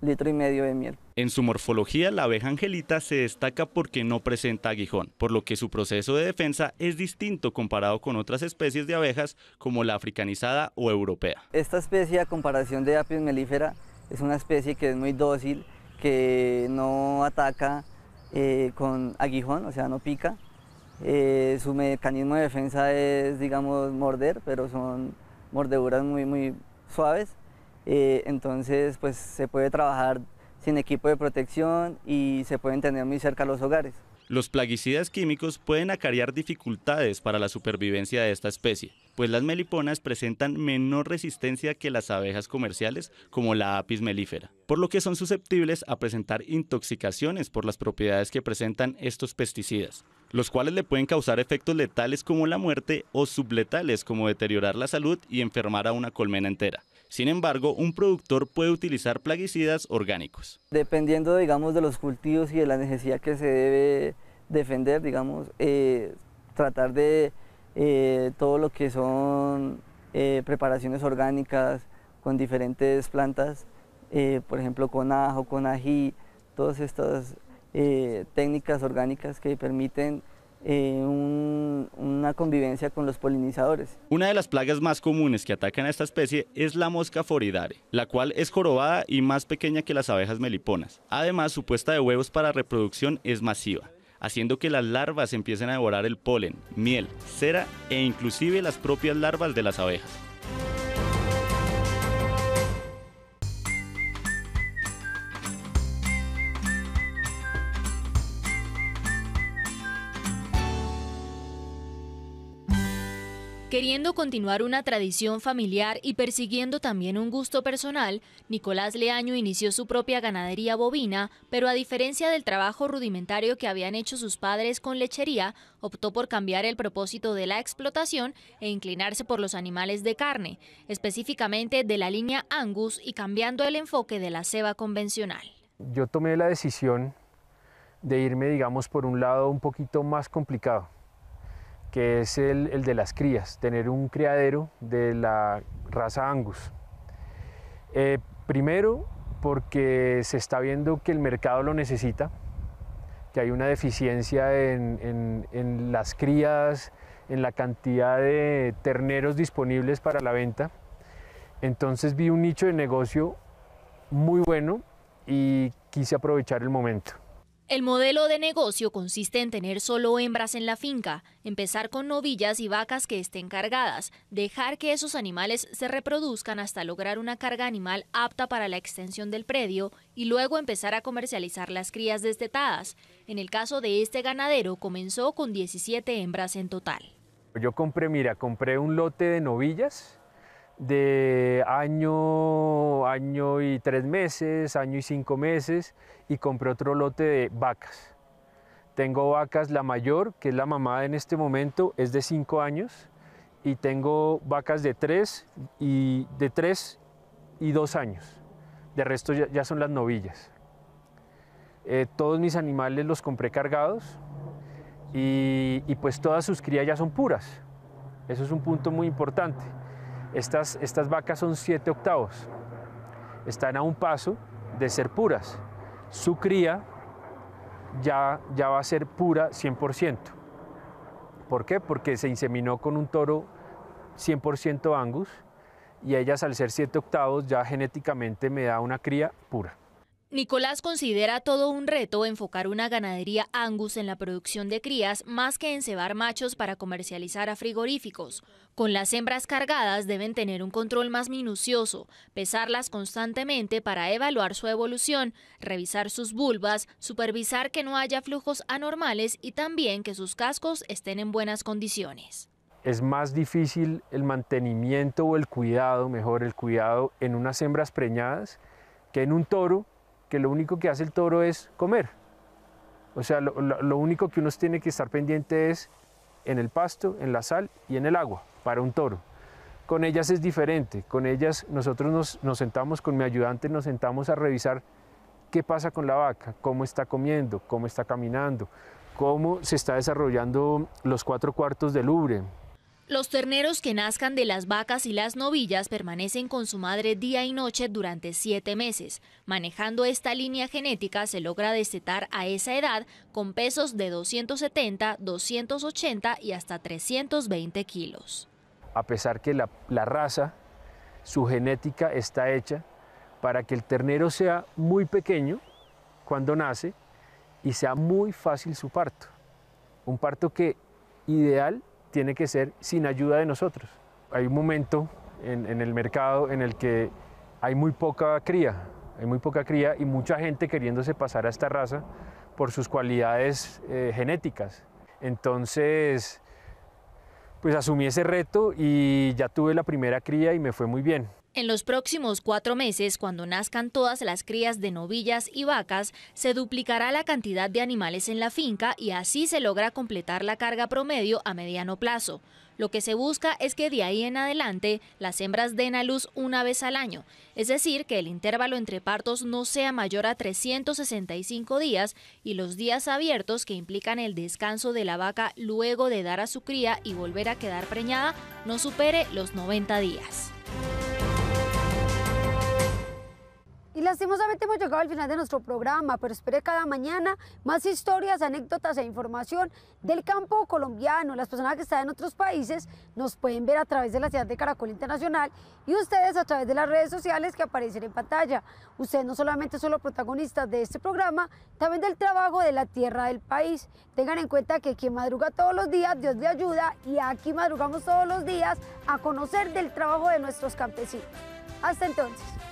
litro y medio de miel. En su morfología, la abeja angelita se destaca porque no presenta aguijón, por lo que su proceso de defensa es distinto comparado con otras especies de abejas como la africanizada o europea. Esta especie, a comparación de Apis mellifera, es una especie que es muy dócil, que no ataca eh, con aguijón, o sea, no pica. Eh, su mecanismo de defensa es, digamos, morder, pero son mordeduras muy, muy suaves. Eh, entonces, pues se puede trabajar sin equipo de protección y se pueden tener muy cerca los hogares. Los plaguicidas químicos pueden acarrear dificultades para la supervivencia de esta especie, pues las meliponas presentan menor resistencia que las abejas comerciales como la apis melífera, por lo que son susceptibles a presentar intoxicaciones por las propiedades que presentan estos pesticidas, los cuales le pueden causar efectos letales como la muerte o subletales como deteriorar la salud y enfermar a una colmena entera. Sin embargo, un productor puede utilizar plaguicidas orgánicos. Dependiendo, digamos, de los cultivos y de la necesidad que se debe defender, digamos, eh, tratar de eh, todo lo que son eh, preparaciones orgánicas con diferentes plantas, por ejemplo, con ajo, con ají, todas estas eh, técnicas orgánicas que permiten eh, una convivencia con los polinizadores. Una de las plagas más comunes que atacan a esta especie es la mosca foridare, la cual es jorobada y más pequeña que las abejas meliponas. Además, su puesta de huevos para reproducción es masiva haciendo que las larvas empiecen a devorar el polen, miel, cera e inclusive las propias larvas de las abejas. Queriendo continuar una tradición familiar y persiguiendo también un gusto personal, Nicolás Leaño inició su propia ganadería bovina, pero a diferencia del trabajo rudimentario que habían hecho sus padres con lechería, optó por cambiar el propósito de la explotación e inclinarse por los animales de carne, específicamente de la línea Angus y cambiando el enfoque de la ceba convencional. Yo tomé la decisión de irme, digamos, por un lado un poquito más complicado que es el, de las crías, tener un criadero de la raza Angus. Eh, primero, porque se está viendo que el mercado lo necesita, que hay una deficiencia en las crías, en la cantidad de terneros disponibles para la venta. Entonces vi un nicho de negocio muy bueno y quise aprovechar el momento. El modelo de negocio consiste en tener solo hembras en la finca, empezar con novillas y vacas que estén cargadas, dejar que esos animales se reproduzcan hasta lograr una carga animal apta para la extensión del predio y luego empezar a comercializar las crías destetadas. En el caso de este ganadero comenzó con 17 hembras en total. Yo compré, mira, compré un lote de novillas de año, año y tres meses, año y cinco meses, y compré otro lote de vacas. Tengo vacas, la mayor, que es la mamá en este momento, es de cinco años, y tengo vacas de tres y, de tres y dos años. De resto ya, son las novillas. Eh, todos mis animales los compré cargados y, y pues todas sus crías ya son puras. Eso es un punto muy importante. Estas, vacas son 7 octavos, están a un paso de ser puras. Su cría ya, ya va a ser pura 100%. ¿Por qué? Porque se inseminó con un toro 100% angus y ellas al ser 7 octavos ya genéticamente me da una cría pura. Nicolás considera todo un reto enfocar una ganadería Angus en la producción de crías más que en cebar machos para comercializar a frigoríficos. Con las hembras cargadas deben tener un control más minucioso, pesarlas constantemente para evaluar su evolución, revisar sus bulbas, supervisar que no haya flujos anormales y también que sus cascos estén en buenas condiciones. Es más difícil el mantenimiento o el cuidado, mejor el cuidado en unas hembras preñadas que en un toro que lo único que hace el toro es comer. O sea, lo, único que uno tiene que estar pendiente es en el pasto, en la sal y en el agua para un toro. Con ellas es diferente, con ellas nosotros nos, sentamos, con mi ayudante nos sentamos a revisar qué pasa con la vaca, cómo está comiendo, cómo está caminando, cómo se está desarrollando los cuatro cuartos del ubre, los terneros que nazcan de las vacas y las novillas permanecen con su madre día y noche durante siete meses. Manejando esta línea genética se logra destetar a esa edad con pesos de 270, 280 y hasta 320 kilos. A pesar que la, la raza, su genética está hecha para que el ternero sea muy pequeño cuando nace y sea muy fácil su parto. Un parto que ideal tiene que ser sin ayuda de nosotros. Hay un momento en, el mercado en el que hay muy poca cría, hay muy poca cría y mucha gente queriéndose pasar a esta raza por sus cualidades eh, genéticas. Entonces, pues asumí ese reto y ya tuve la primera cría y me fue muy bien. En los próximos cuatro meses, cuando nazcan todas las crías de novillas y vacas, se duplicará la cantidad de animales en la finca y así se logra completar la carga promedio a mediano plazo. Lo que se busca es que de ahí en adelante las hembras den a luz una vez al año, es decir, que el intervalo entre partos no sea mayor a 365 días y los días abiertos que implican el descanso de la vaca luego de dar a su cría y volver a quedar preñada no supere los 90 días. Y lastimosamente hemos llegado al final de nuestro programa, pero espere cada mañana más historias, anécdotas e información del campo colombiano. Las personas que están en otros países nos pueden ver a través de la ciudad de Caracol Internacional y ustedes a través de las redes sociales que aparecen en pantalla. Ustedes no solamente son los protagonistas de este programa, también del trabajo de la tierra del país. Tengan en cuenta que quien madruga todos los días, Dios le ayuda y aquí madrugamos todos los días a conocer del trabajo de nuestros campesinos. Hasta entonces.